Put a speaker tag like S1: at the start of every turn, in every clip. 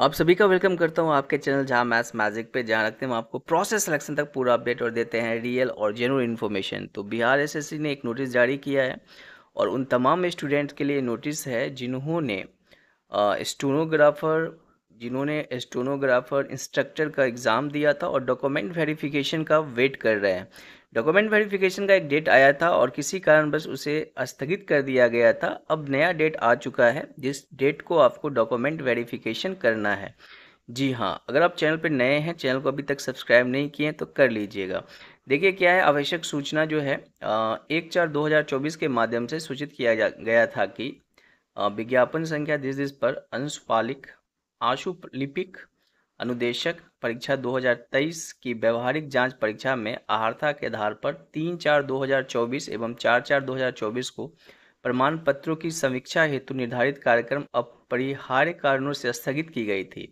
S1: आप सभी का वेलकम करता हूँ आपके चैनल जहाँ मैथ्स मैजिक पे जहाँ रखते हैं आपको प्रोसेस सिलेक्शन तक पूरा अपडेट और देते हैं रियल और जेनुअन इन्फॉर्मेशन तो बिहार एसएससी ने एक नोटिस जारी किया है और उन तमाम स्टूडेंट के लिए नोटिस है जिन्होंने स्टोनोग्राफर जिन्होंने स्टोनोग्राफर इंस्ट्रक्टर का एग्ज़ाम दिया था और डॉक्यूमेंट वेरीफिकेशन का वेट कर रहे हैं डॉक्यूमेंट वेरिफिकेशन का एक डेट आया था और किसी कारणवश उसे स्थगित कर दिया गया था अब नया डेट आ चुका है जिस डेट को आपको डॉक्यूमेंट वेरिफिकेशन करना है जी हाँ अगर आप चैनल पर नए हैं चैनल को अभी तक सब्सक्राइब नहीं किए हैं तो कर लीजिएगा देखिए क्या है आवश्यक सूचना जो है एक चार दो हज़ार चौबीस के माध्यम से सूचित किया गया था कि विज्ञापन संख्या दिस दिस पर अंशपालिक आशुलिपिक अनुदेशक परीक्षा 2023 की व्यवहारिक जांच परीक्षा में आहारता के आधार पर तीन चार 2024 एवं चार चार 2024 को प्रमाण पत्रों की समीक्षा हेतु निर्धारित कार्यक्रम अपरिहार्य कारणों से स्थगित की गई थी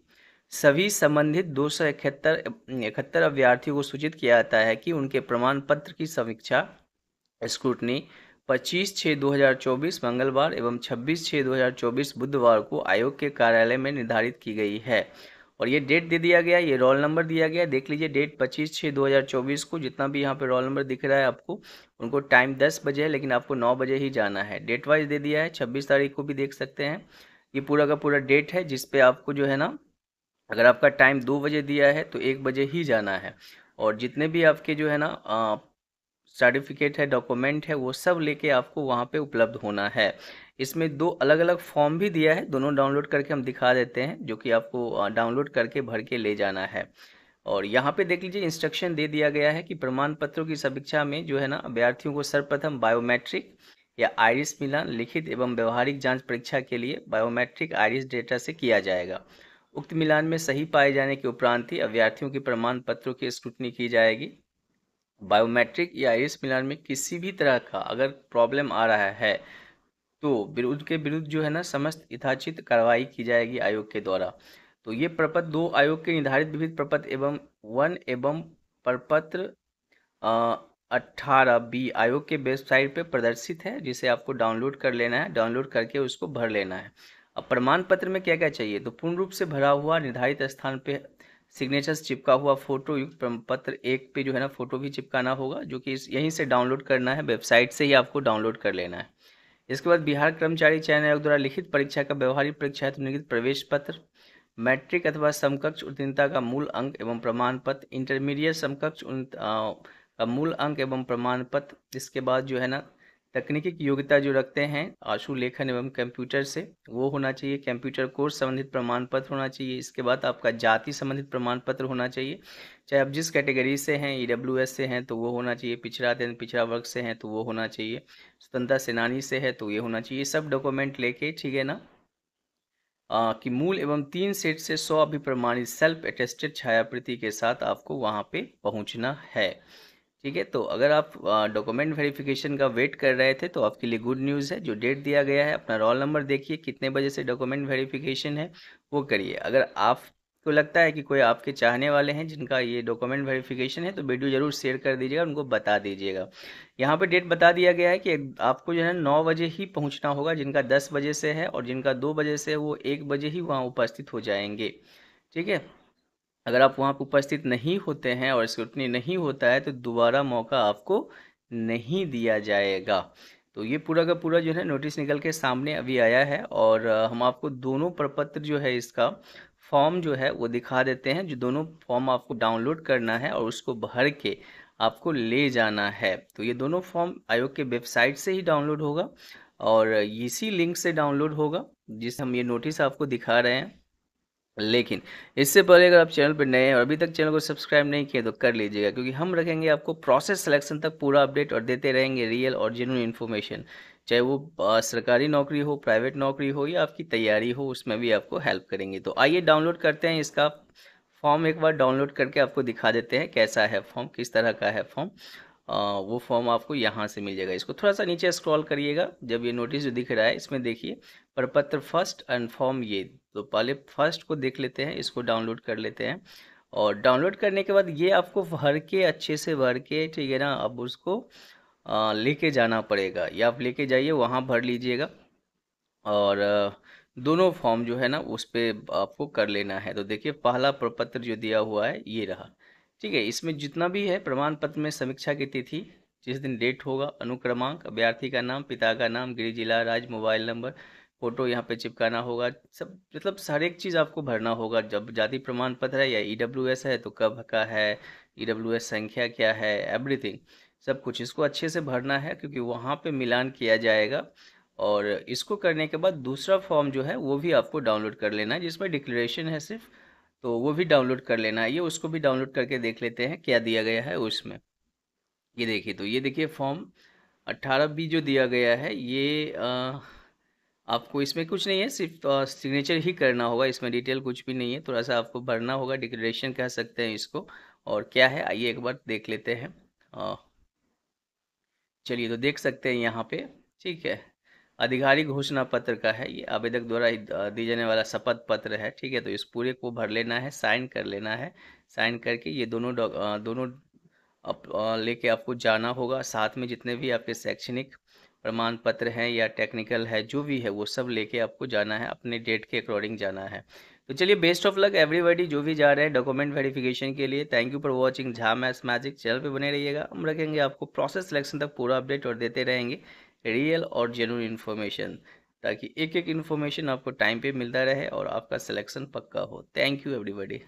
S1: सभी संबंधित दो सौ इकहत्तर इकहत्तर अभ्यर्थियों को सूचित किया जाता है कि उनके प्रमाण पत्र की समीक्षा स्क्रूटनी 25 छः 2024 मंगलवार एवं 26 छः 2024 बुधवार को आयोग के कार्यालय में निर्धारित की गई है और ये डेट दे दिया गया ये रोल नंबर दिया गया देख लीजिए डेट पच्चीस छः दो हज़ार चौबीस को जितना भी यहाँ पे रोल नंबर दिख रहा है आपको उनको टाइम दस बजे है लेकिन आपको नौ बजे ही जाना है डेट वाइज दे दिया है छब्बीस तारीख को भी देख सकते हैं ये पूरा का पूरा डेट है जिसपे आपको जो है ना अगर आपका टाइम दो बजे दिया है तो एक बजे ही जाना है और जितने भी आपके जो है ना सर्टिफिकेट है डॉक्यूमेंट है वो सब लेके आपको वहाँ पे उपलब्ध होना है इसमें दो अलग अलग फॉर्म भी दिया है दोनों डाउनलोड करके हम दिखा देते हैं जो कि आपको डाउनलोड करके भर के ले जाना है और यहाँ पे देख लीजिए इंस्ट्रक्शन दे दिया गया है कि प्रमाण पत्रों की समीक्षा में जो है ना अभ्यर्थियों को सर्वप्रथम बायोमेट्रिक या आयरिस मिलान लिखित एवं व्यवहारिक जांच परीक्षा के लिए बायोमेट्रिक आयरिस डेटा से किया जाएगा उक्त मिलान में सही पाए जाने के उपरांत ही अभ्यर्थियों के प्रमाण पत्रों की स्क्रूटनी की जाएगी बायोमेट्रिक या आयरिस मिलान में किसी भी तरह का अगर प्रॉब्लम आ रहा है तो के विरुद्ध जो है ना समस्त यथाचित कार्रवाई की जाएगी आयोग के द्वारा तो ये प्रपत्र दो आयोग के निर्धारित विविध प्रपत्र एवं वन एवं प्रपत्र अट्ठारह बी आयोग के वेबसाइट पे प्रदर्शित है जिसे आपको डाउनलोड कर लेना है डाउनलोड करके उसको भर लेना है अब प्रमाण पत्र में क्या क्या चाहिए तो पूर्ण रूप से भरा हुआ निर्धारित स्थान पे सिग्नेचर चिपका हुआ फोटो युक्त पत्र एक पे जो है ना फोटो भी चिपकाना होगा जो कि यहीं से डाउनलोड करना है वेबसाइट से ही आपको डाउनलोड कर लेना है इसके बाद बिहार कर्मचारी चयन आयोग द्वारा लिखित परीक्षा का व्यवहारिक परीक्षा हेतु निगित प्रवेश पत्र मैट्रिक अथवा समकक्ष उत्तीर्णता का मूल अंक एवं प्रमाण पत्र इंटरमीडिएट समकक्ष का मूल अंक एवं प्रमाण पत्र इसके बाद जो है ना तकनीकी योग्यता जो रखते हैं आशु लेखन एवं कंप्यूटर से वो होना चाहिए कंप्यूटर कोर्स संबंधित प्रमाण पत्र होना चाहिए इसके बाद आपका जाति संबंधित प्रमाण पत्र होना चाहिए चाहे आप जिस कैटेगरी से हैं ई e से हैं तो वो होना चाहिए पिछड़ा दिन पिछड़ा वर्ग से हैं तो वो होना चाहिए स्वतंत्रता सेनानी से है तो ये होना चाहिए सब डॉक्यूमेंट लेके ठीक है ना आ, कि मूल एवं तीन सेट से सौ अभी अभिप्रमाणित सेल्फ अटेस्टेड छायाप्रति के साथ आपको वहाँ पे पहुँचना है ठीक है तो अगर आप डॉक्यूमेंट वेरिफिकेशन का वेट कर रहे थे तो आपके लिए गुड न्यूज़ है जो डेट दिया गया है अपना रोल नंबर देखिए कितने बजे से डॉक्यूमेंट वेरिफिकेशन है वो करिए अगर आप तो लगता है कि कोई आपके चाहने वाले हैं जिनका ये डॉक्यूमेंट वेरिफिकेशन है तो वीडियो जरूर शेयर कर दीजिएगा उनको बता दीजिएगा यहाँ पे डेट बता दिया गया है कि आपको जो है नौ बजे ही पहुँचना होगा जिनका दस बजे से है और जिनका दो बजे से वो एक बजे ही वहाँ उपस्थित हो जाएंगे ठीक है अगर आप वहाँ पर उपस्थित नहीं होते हैं और स्क्रूटनी नहीं होता है तो दोबारा मौका आपको नहीं दिया जाएगा तो ये पूरा का पूरा जो है नोटिस निकल के सामने अभी आया है और हम आपको दोनों प्रपत्र जो है इसका फॉर्म जो है वो दिखा देते हैं जो दोनों फॉर्म आपको डाउनलोड करना है और उसको भर के आपको ले जाना है तो ये दोनों फॉर्म आयोग के वेबसाइट से ही डाउनलोड होगा और इसी लिंक से डाउनलोड होगा जिस हम ये नोटिस आपको दिखा रहे हैं लेकिन इससे पहले अगर आप चैनल पर नए हैं और अभी तक चैनल को सब्सक्राइब नहीं किया तो कर लीजिएगा क्योंकि हम रखेंगे आपको प्रोसेस सिलेक्शन तक पूरा अपडेट और देते रहेंगे रियल और जेनुअन इन्फॉर्मेशन चाहे वो सरकारी नौकरी हो प्राइवेट नौकरी हो या आपकी तैयारी हो उसमें भी आपको हेल्प करेंगे तो आइए डाउनलोड करते हैं इसका फॉर्म एक बार डाउनलोड करके आपको दिखा देते हैं कैसा है फॉर्म किस तरह का है फॉर्म वो फॉर्म आपको यहाँ से मिल जाएगा इसको थोड़ा सा नीचे स्क्रॉल करिएगा जब ये नोटिस जो दिख रहा है इसमें देखिए प्रपत्र फर्स्ट एंड फॉर्म ये तो पहले फर्स्ट को देख लेते हैं इसको डाउनलोड कर लेते हैं और डाउनलोड करने के बाद ये आपको भर के अच्छे से भर के ठीक है ना अब उसको लेके जाना पड़ेगा या आप लेके जाइए वहाँ भर लीजिएगा और दोनों फॉर्म जो है ना उस पर आपको कर लेना है तो देखिए पहला प्रपत्र जो दिया हुआ है ये रहा ठीक है इसमें जितना भी है प्रमाण पत्र में समीक्षा की तिथि जिस दिन डेट होगा अनुक्रमांक अभ्यर्थी का नाम पिता का नाम गृह जिला राज्य मोबाइल नंबर फोटो यहाँ पे चिपकाना होगा सब मतलब हर एक चीज़ आपको भरना होगा जब जाति प्रमाण पत्र है या ई e है तो कब का है ई e संख्या क्या है एवरीथिंग सब कुछ इसको अच्छे से भरना है क्योंकि वहाँ पे मिलान किया जाएगा और इसको करने के बाद दूसरा फॉर्म जो है वो भी आपको डाउनलोड कर लेना है जिसमें डिक्लेरेशन है सिर्फ तो वो भी डाउनलोड कर लेना है ये उसको भी डाउनलोड करके देख लेते हैं क्या दिया गया है उसमें ये देखिए तो ये देखिए फॉर्म अट्ठारह बी जो दिया गया है ये आ, आपको इसमें कुछ नहीं है सिर्फ सिग्नेचर ही करना होगा इसमें डिटेल कुछ भी नहीं है थोड़ा सा आपको भरना होगा डिक्लेरेशन कह सकते हैं इसको और क्या है आइए एक बार देख लेते हैं चलिए तो देख सकते हैं यहाँ पे ठीक है आधिकारिक घोषणा पत्र का है ये आवेदक द्वारा दी जाने वाला शपथ पत्र है ठीक है तो इस पूरे को भर लेना है साइन कर लेना है साइन करके ये दोनों दोनों अप, लेके आपको जाना होगा साथ में जितने भी आपके शैक्षणिक प्रमाण पत्र हैं या टेक्निकल है जो भी है वो सब लेके आपको जाना है अपने डेट के अकॉर्डिंग जाना है तो चलिए बेस्ट ऑफ लक एवरीबडी जो भी जा रहे हैं डॉक्यूमेंट वेरिफिकेशन के लिए thank you for watching Jha maths magic channel पे बने रहिएगा हम रखेंगे आपको प्रोसेस सिलेक्शन तक पूरा अपडेट और देते रहेंगे रियल और जेनुअन इन्फॉर्मेशन ताकि एक एक इन्फॉर्मेशन आपको टाइम पे मिलता रहे और आपका सिलेक्शन पक्का हो थैंक यू एवरीबडी